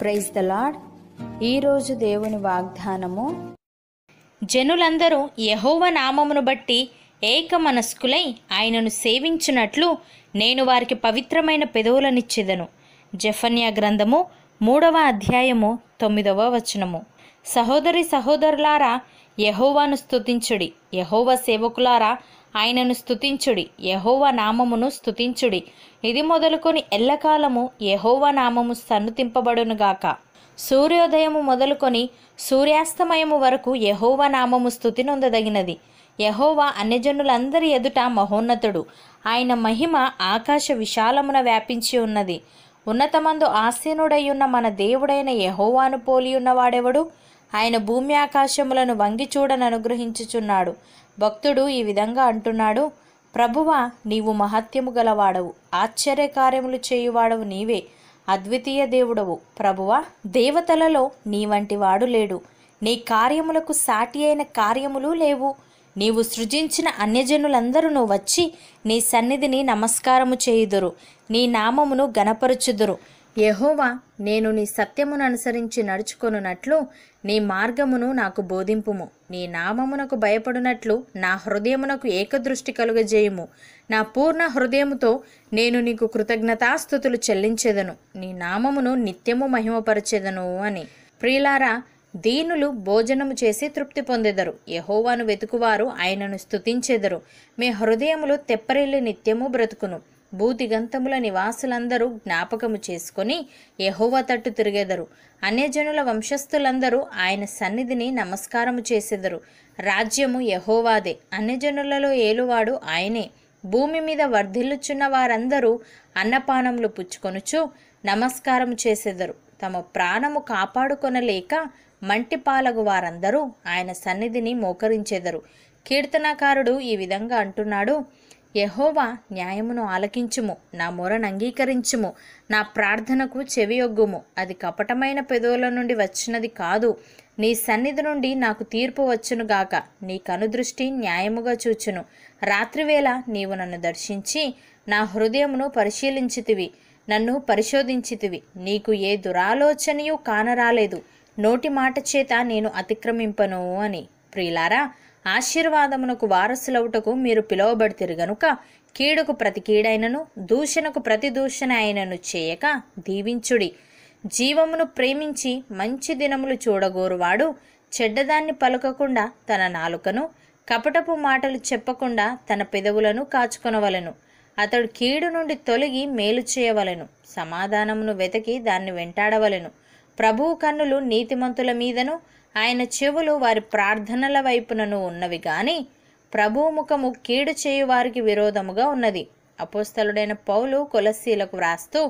praise the lord ఈరోజు దేవుని వాగ్దానము జనులందరూ యహోవ నామమును బట్టి ఏక మనస్కులై ఆయనను సేవించినట్లు నేను వారికి పవిత్రమైన పెదవులనిచ్చేదను జఫన్యా గ్రంథము మూడవ అధ్యాయము తొమ్మిదవ వచనము సహోదరి సహోదరులారా యహోవాను స్తుతించుడి యహోవ సేవకులారా ఆయనను స్థుతించుడి యహోవ నామమును స్థుతించుడి ఇది మొదలుకొని ఎల్లకాలము యహోవ నామము సన్నుతింపబడునుగాక సూర్యోదయము మొదలుకొని సూర్యాస్తమయము వరకు యహోవ నామము స్థుతి నొందదగినది యహోవా అన్యజనులందరి ఎదుట మహోన్నతుడు ఆయన మహిమ ఆకాశ విశాలమున వ్యాపించి ఉన్నది ఉన్నతమందు ఆసీనుడయ్యున్న మన దేవుడైన యహోవాను పోలియున్నవాడెవడు ఆయన భూమి ఆకాశములను వంగి చూడననుగ్రహించుచున్నాడు భక్తుడు ఈ విధంగా అంటున్నాడు ప్రభువ నీవు మహత్యము గలవాడవు ఆశ్చర్యకార్యములు చేయువాడవు నీవే అద్వితీయ దేవుడవు ప్రభువ దేవతలలో నీ వంటి వాడు లేడు నీ కార్యములకు సాటి అయిన కార్యములు లేవు నీవు సృజించిన అన్యజనులందరూ వచ్చి నీ సన్నిధిని నమస్కారము చేయుదురు నీ నామమును గనపరుచుదురు యహోవా నేను నీ సత్యమును అనుసరించి నడుచుకొనున్నట్లు నీ మార్గమును నాకు బోధింపుము నీ నామమునకు భయపడినట్లు నా హృదయమునకు ఏకదృష్టి కలుగజేయుము నా పూర్ణ హృదయముతో నేను నీకు కృతజ్ఞతాస్థుతులు చెల్లించేదను నీ నామమును నిత్యము మహిమపరచేదను అని ప్రియులారా దీనులు భోజనము చేసి తృప్తి పొందెదరు యహోవాను వెతుకువారు ఆయనను స్థుతించెదరు మీ హృదయములు తెప్పరిల్లి నిత్యము బ్రతుకును భూదిగంతముల నివాసులందరూ జ్ఞాపకము చేసుకొని యహోవ తట్టు తిరిగెదరు అన్యజనుల వంశస్థులందరూ ఆయన సన్నిధిని నమస్కారము చేసెదరు రాజ్యము యహోవాదే అన్యజనులలో ఏలువాడు ఆయనే భూమి మీద వర్ధిల్లుచున్న వారందరూ అన్నపానములు పుచ్చుకొనుచు నమస్కారం చేసెదరు తమ ప్రాణము కాపాడుకొనలేక మంటిపాలగు వారందరూ ఆయన సన్నిధిని మోకరించెదరు కీర్తనకారుడు ఈ విధంగా అంటున్నాడు యహోవా న్యాయమును ఆలకించుము నా మొరను అంగీకరించుము నా ప్రార్థనకు చెవియొగ్గుము అది కపటమైన పెదవుల నుండి వచ్చినది కాదు నీ సన్నిధి నుండి నాకు తీర్పు వచ్చునుగాక నీ కనుదృష్టి న్యాయముగా చూచును రాత్రివేళ నీవు నన్ను దర్శించి నా హృదయమును పరిశీలించితివి నన్ను పరిశోధించితివి నీకు ఏ దురాలోచనయు కానరాలేదు నోటి మాట చేత నేను అతిక్రమింపను అని ప్రియులారా ఆశీర్వాదమునకు వారసులవుటకు మీరు పిలువబడితేరు గనుక కీడుకు ప్రతి కీడైనను దూషణకు ప్రతి దూషణ అయినను చేయక దీవించుడి జీవమును ప్రేమించి మంచి దినములు చూడగోరువాడు చెడ్డదాన్ని పలుకకుండా తన నాలుకను కపటపు మాటలు చెప్పకుండా తన పెదవులను కాచుకొనవలను అతడు కీడు నుండి తొలగి మేలు చేయవలను సమాధానమును వెతకి దాన్ని వెంటాడవలను ప్రభువు కన్నులు నీతిమంతుల మీదను ఆయన చెవులు వారి ప్రార్థనల వైపునను ఉన్నవి కానీ ముఖము కీడు చేయు వారికి విరోధముగా ఉన్నది అపోస్తలుడైన పౌలు కొలసీలకు వ్రాస్తూ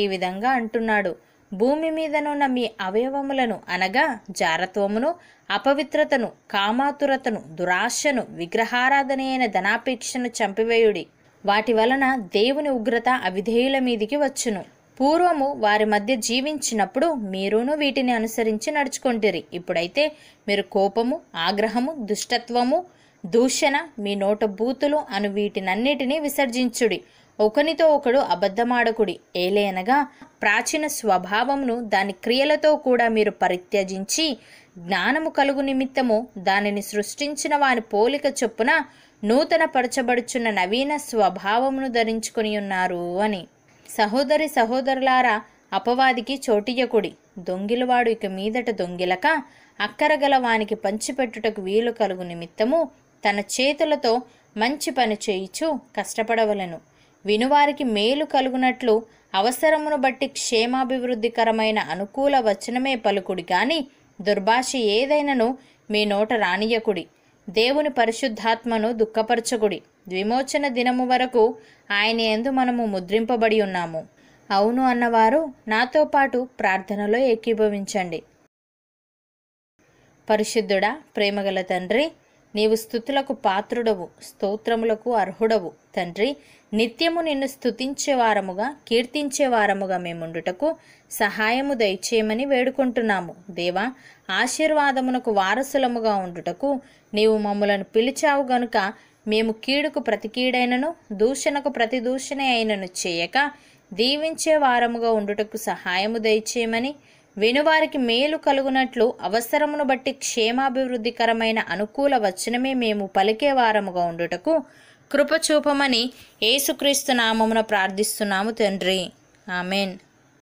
ఈ విధంగా అంటున్నాడు భూమి మీదనున్న మీ అవయవములను అనగా జారత్వమును అపవిత్రతను కామాతురతను దురాశను విగ్రహారాధన అయిన ధనాపేక్షను చంపివేయుడి వాటి వలన దేవుని ఉగ్రత అవిధేయుల మీదికి వచ్చును పూర్వము వారి మధ్య జీవించినప్పుడు మీరును వీటిని అనుసరించి నడుచుకుంటురి ఇప్పుడైతే మీరు కోపము ఆగ్రహము దుష్టత్వము దూషణ మీ నోట బూతులు అను వీటినన్నిటినీ విసర్జించుడి ఒకనితో ఒకడు అబద్ధమాడకుడి ఏలేనగా ప్రాచీన స్వభావమును దాని క్రియలతో కూడా మీరు పరిత్యజించి జ్ఞానము కలుగు నిమిత్తము దానిని సృష్టించిన వారి పోలిక చొప్పున నూతన పరచబడుచున్న నవీన స్వభావమును ధరించుకుని ఉన్నారు అని సహోదరి సహోదరులారా అపవాదికి చోటియకుడి దొంగిలవాడు ఇక మీదట దొంగిలక అక్కరగల వానికి పంచిపెట్టుటకు వీలు కలుగు నిమిత్తము తన చేతులతో మంచి పని చేయిచు కష్టపడవలను వినువారికి మేలు కలుగునట్లు అవసరమును బట్టి క్షేమాభివృద్ధికరమైన అనుకూల వచనమే పలుకుడి కానీ దుర్భాష ఏదైనను మీ నోట రానియకుడి దేవుని పరిశుద్ధాత్మను దుఃఖపరచకుడి ద్విమోచన దినము వరకు ఆయన ఎందు మనము ముద్రింపబడి ఉన్నాము అవును అన్నవారు నాతో పాటు ప్రార్థనలో ఏకీభవించండి పరిశుద్ధుడా ప్రేమగల తండ్రి నీవు స్థుతులకు పాత్రుడవు స్తోత్రములకు అర్హుడవు తండ్రి నిత్యము నిన్ను స్థుతించేవారముగా కీర్తించేవారముగా మేముండుటకు సహాయము దయచేయమని వేడుకుంటున్నాము దేవా ఆశీర్వాదమునకు వారసులముగా ఉండుటకు నీవు మమ్మలను పిలిచావు గనుక మేము కీడుకు ప్రతి కీడైనను దూషణకు ప్రతి దూషణ అయినను చేయక దీవించే వారముగా ఉండుటకు సహాయము దయచేయమని వినువారికి మేలు కలుగునట్లు అవసరమును బట్టి క్షేమాభివృద్ధికరమైన అనుకూల వచనమే మేము పలికే వారముగా ఉండుటకు కృపచూపమని ఏసుక్రీస్తు నామమున ప్రార్థిస్తున్నాము తండ్రి ఆమెన్